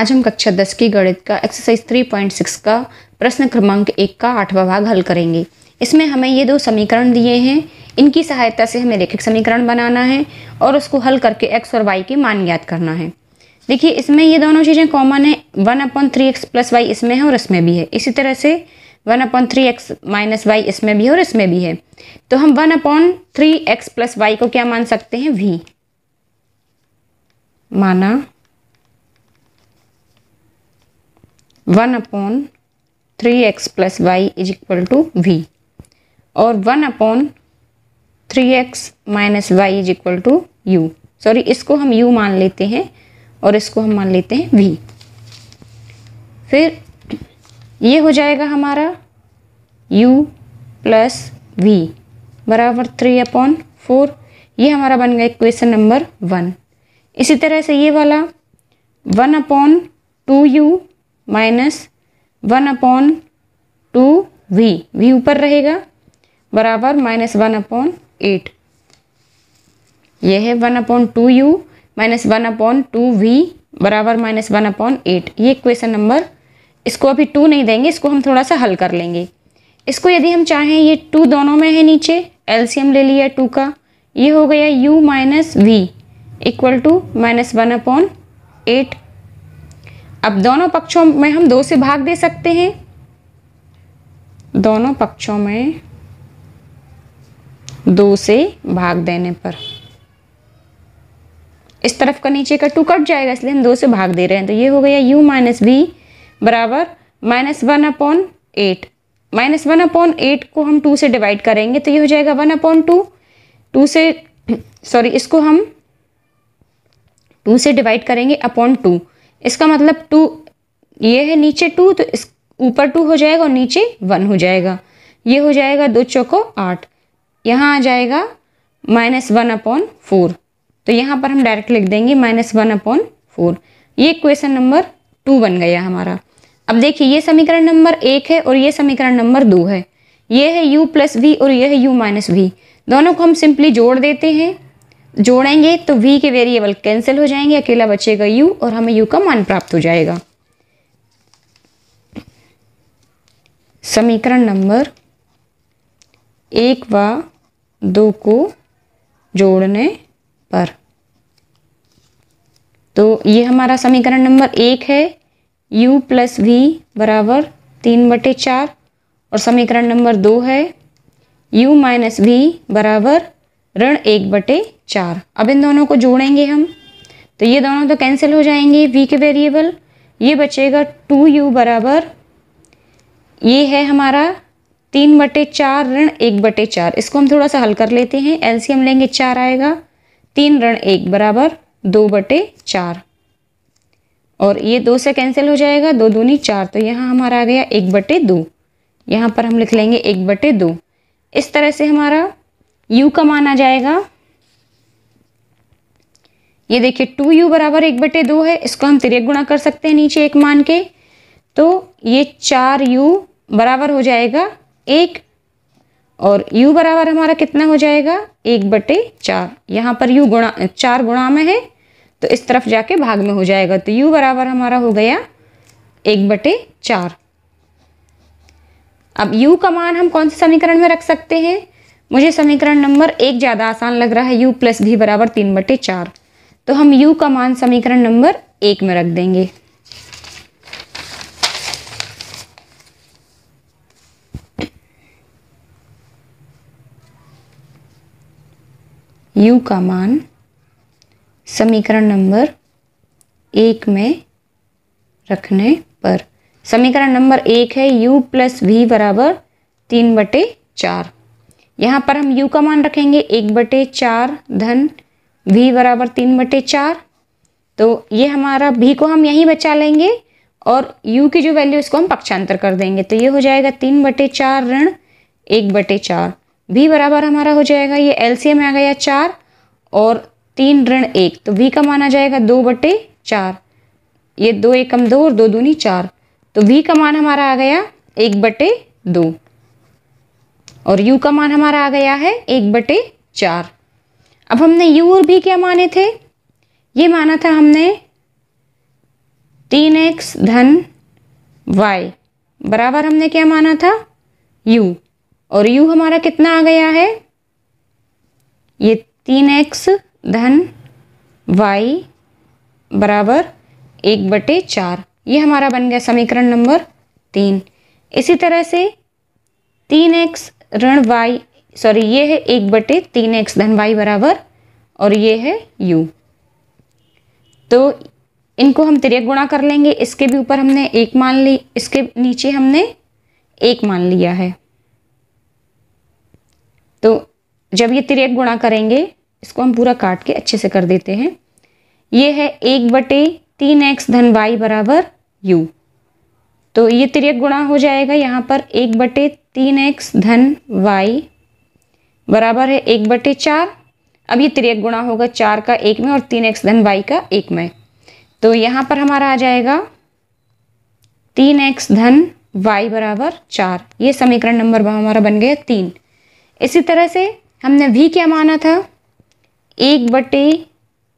आज हम कक्षा दस की गणित का एक्सरसाइज थ्री पॉइंट सिक्स का प्रश्न क्रमांक एक का आठवां भाग हल करेंगे इसमें हमें ये दो समीकरण दिए हैं इनकी सहायता से हमें रेखिक समीकरण बनाना है और उसको हल करके एक्स और वाई के मान ज्ञात करना है देखिए इसमें ये दोनों चीज़ें कॉमन है one upon three x plus y इसमें है और इसमें भी है इसी तरह से one upon three x minus y इसमें भी है और इसमें भी है तो हम one upon three x plus y को क्या मान सकते हैं वी माना one upon three x plus y is equal to v और one upon three x minus y is equal to u sorry इसको हम यू मान लेते हैं और इसको हम मान लेते हैं वी फिर ये हो जाएगा हमारा यू प्लस वी बराबर थ्री अपॉन फोर ये हमारा बन गया इक्वेशन नंबर वन इसी तरह से ये वाला one upon two u minus one upon two v v ऊपर रहेगा बराबर माइनस वन अपॉन एट यह है one upon two u minus one upon two v बराबर माइनस वन अपॉन एट ये क्वेश्चन नंबर इसको अभी टू नहीं देंगे इसको हम थोड़ा सा हल कर लेंगे इसको यदि हम चाहें ये टू दोनों में है नीचे एलसीएम ले लिया टू का ये हो गया u minus v equal to minus one upon eight अब दोनों पक्षों में हम दो से भाग दे सकते हैं दोनों पक्षों में दो से भाग देने पर इस तरफ का नीचे का टू कट जाएगा इसलिए हम दो से भाग दे रहे हैं तो ये हो गया u माइनस वी बराबर minus one upon eight minus one upon eight को हम टू से डिवाइड करेंगे तो ये हो जाएगा वन अपॉन टू टू से सॉरी इसको हम टू से डिवाइड करेंगे अपॉन टू इसका मतलब टू ये है नीचे टू तो इस ऊपर टू हो जाएगा और नीचे वन हो जाएगा ये हो जाएगा दो चौको आठ यहाँ आ जाएगा माइनस वन अपॉन फोर तो यहाँ पर हम डायरेक्ट लिख देंगे माइनस वन अपॉन फोर ये क्वेश्चन नंबर टू बन गया हमारा अब देखिए ये समीकरण नंबर एक है और ये समीकरण नंबर दो है ये है u प्लस वी और यह है u माइनस वी दोनों को हम सिंपली जोड़ देते हैं जोड़ेंगे तो v के वेरिएबल कैंसिल हो जाएंगे अकेला बचेगा u और हमें u का मान प्राप्त हो जाएगा समीकरण नंबर एक व दो को जोड़ने पर तो ये हमारा समीकरण नंबर एक है u प्लस वी बराबर तीन बटे चार और समीकरण नंबर दो है u माइनस वी बराबर ऋण एक बटे चार अब इन दोनों को जोड़ेंगे हम तो ये दोनों तो कैंसिल हो जाएंगे वी के वेरिएबल ये बचेगा टू यू बराबर ये है हमारा तीन बटे चार ऋण एक बटे चार इसको हम थोड़ा सा हल कर लेते हैं एलसीएम लेंगे चार आएगा तीन ऋण एक बराबर दो बटे चार और ये दो से कैंसिल हो जाएगा दो दूनी चार तो यहाँ हमारा आ गया एक बटे दो यहाँ पर हम लिख लेंगे एक बटे दो इस तरह से हमारा यू का मान आ जाएगा ये देखिए टू यू बराबर एक बटे दो है इसको हम तिरक गुणा कर सकते हैं नीचे एक मान के तो ये चार यू बराबर हो जाएगा एक और u बराबर हमारा कितना हो जाएगा एक बटे चार यहाँ पर u गुणा चार गुणा में है तो इस तरफ जाके भाग में हो जाएगा तो u बराबर हमारा हो गया एक बटे चार अब u का मान हम कौन से समीकरण में रख सकते हैं मुझे समीकरण नंबर एक ज़्यादा आसान लग रहा है u प्लस भी बराबर तीन बटे चार तो हम u का मान समीकरण नंबर एक में रख देंगे u का मान समीकरण नंबर एक में रखने पर समीकरण नंबर एक है u प्लस वी बराबर तीन बटे चार यहाँ पर हम u का मान रखेंगे एक बटे चार धन v बराबर तीन बटे चार तो ये हमारा भी को हम यहीं बचा लेंगे और u की जो वैल्यू इसको हम पक्षांतर कर देंगे तो ये हो जाएगा तीन बटे चार ऋण एक बटे चार भी बराबर हमारा हो जाएगा ये एल सी एम आ गया चार और तीन ऋण एक तो v का माना जाएगा दो बटे चार ये दो एकम दो और दो दूनी चार तो v का मान हमारा आ गया एक बटे दो और u का मान हमारा आ गया है एक बटे चार अब हमने यू और भी क्या माने थे ये माना था हमने तीन एक्स धन वाई बराबर हमने क्या माना था यू और यू हमारा कितना आ गया है ये तीन एक्स धन वाई बराबर एक बटे चार ये हमारा बन गया समीकरण नंबर तीन इसी तरह से तीन एक्स ऋण वाई सॉरी ये है एक बटे तीन एक्स धन वाई बराबर और ये है यू तो इनको हम तिरक गुणा कर लेंगे इसके भी ऊपर हमने एक मान ली इसके नीचे हमने एक मान लिया है तो जब ये तिरक गुणा करेंगे इसको हम पूरा काट के अच्छे से कर देते हैं ये है एक बटे तीन एक्स धन वाई बराबर यू तो ये तिरक गुणा हो जाएगा यहाँ पर एक बटे तीन एक्स धन वाई बराबर है एक बटे चार अब ये त्रियक गुणा होगा चार का एक में और तीन एक्स धन वाई का एक में तो यहाँ पर हमारा आ जाएगा तीन एक्स धन वाई बराबर चार ये समीकरण नंबर हमारा बन गया तीन इसी तरह से हमने वी क्या माना था एक बटे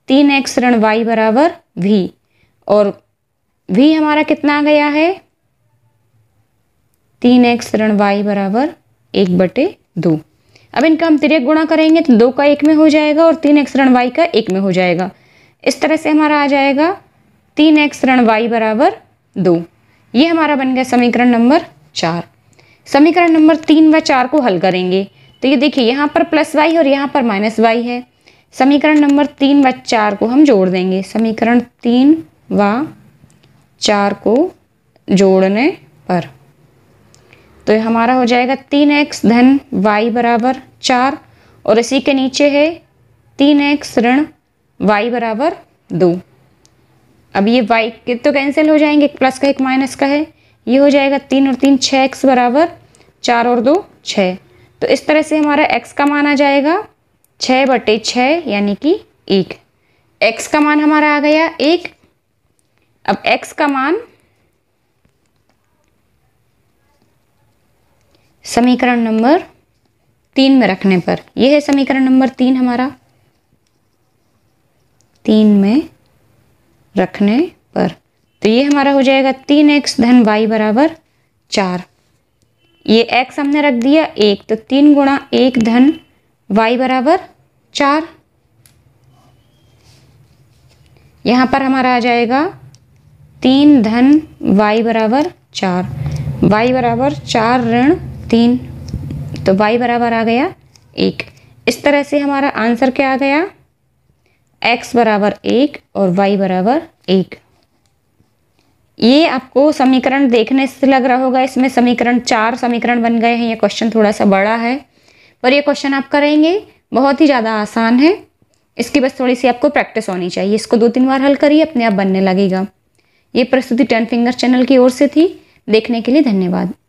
तीन एक्स ऋण वाई बराबर वी और वी हमारा कितना आ गया है तीन एक्स ऋण वाई बराबर एक बटे दो अब इनका हम तिरक गुणा करेंगे तो दो का एक में हो जाएगा और तीन एक्स ऋण वाई का एक में हो जाएगा इस तरह से हमारा आ जाएगा तीन एक्स ऋण वाई बराबर दो ये हमारा बन गया समीकरण नंबर चार समीकरण नंबर तीन व चार को हल करेंगे तो ये देखिए यहाँ पर प्लस वाई और यहाँ पर माइनस वाई है समीकरण नंबर तीन व चार को हम जोड़ देंगे समीकरण तीन व चार को जोड़ने पर तो ये हमारा हो जाएगा तीन एक्स धन वाई बराबर चार और इसी के नीचे है तीन एक्स ऋण वाई बराबर दो अब ये वाई के तो कैंसिल हो जाएंगे एक प्लस का एक माइनस का है ये हो जाएगा तीन और तीन छः एक्स बराबर चार और दो छः तो इस तरह से हमारा एक्स का मान आ जाएगा छः बटे छः यानी कि एक एक्स का मान हमारा आ गया एक अब एक्स का मान समीकरण नंबर तीन में रखने पर यह है समीकरण नंबर तीन हमारा तीन में रखने पर तो ये हमारा हो जाएगा तीन एक्स धन वाई बराबर चार ये एक्स हमने रख दिया एक तो तीन गुणा एक धन वाई बराबर चार यहाँ पर हमारा आ जाएगा तीन धन वाई बराबर चार वाई बराबर चार ऋण तीन तो वाई बराबर आ गया एक इस तरह से हमारा आंसर क्या आ गया एक्स बराबर एक और वाई बराबर एक ये आपको समीकरण देखने से लग रहा होगा इसमें समीकरण चार समीकरण बन गए हैं ये क्वेश्चन थोड़ा सा बड़ा है पर ये क्वेश्चन आप करेंगे बहुत ही ज़्यादा आसान है इसकी बस थोड़ी सी आपको प्रैक्टिस होनी चाहिए इसको दो तीन बार हल करिए अपने आप बनने लगेगा ये प्रस्तुति टेन फिंगर चैनल की ओर से थी देखने के लिए धन्यवाद